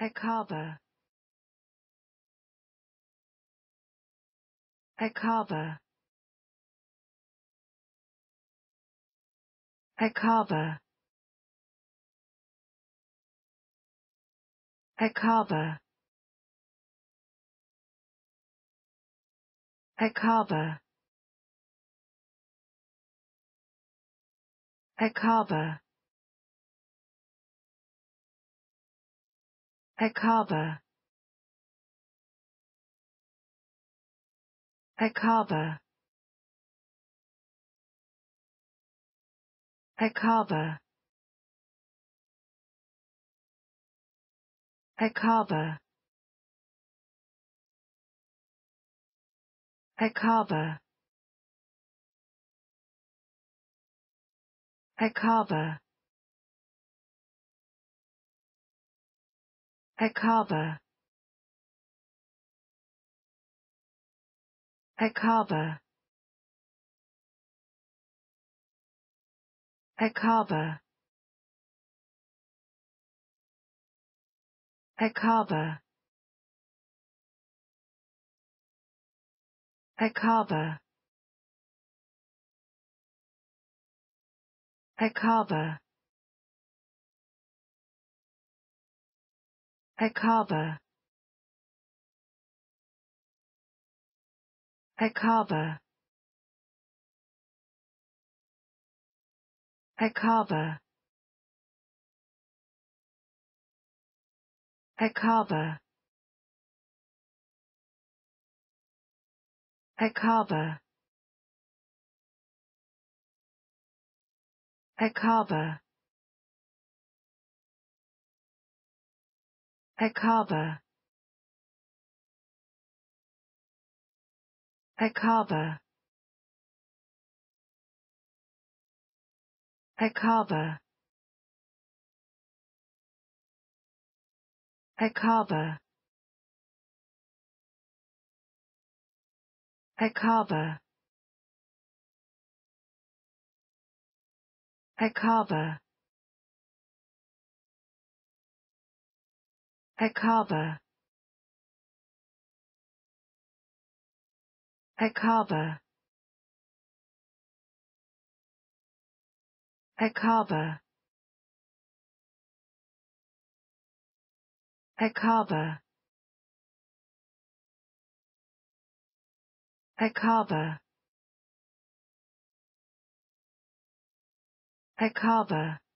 Akaba Akaba Akaba Akaba Akaba Akaba Akaba Akaba Akaba Akaba Akaba Akaba Akaba Akaba Akaba Akaba Akaba Akaba Akaba Akaba Akaba Akaba Akaba Akaba Akaba Akaba Akaba Akaba Akaba Akaba Akaba Akaba Akaba Akaba Akaba Akaba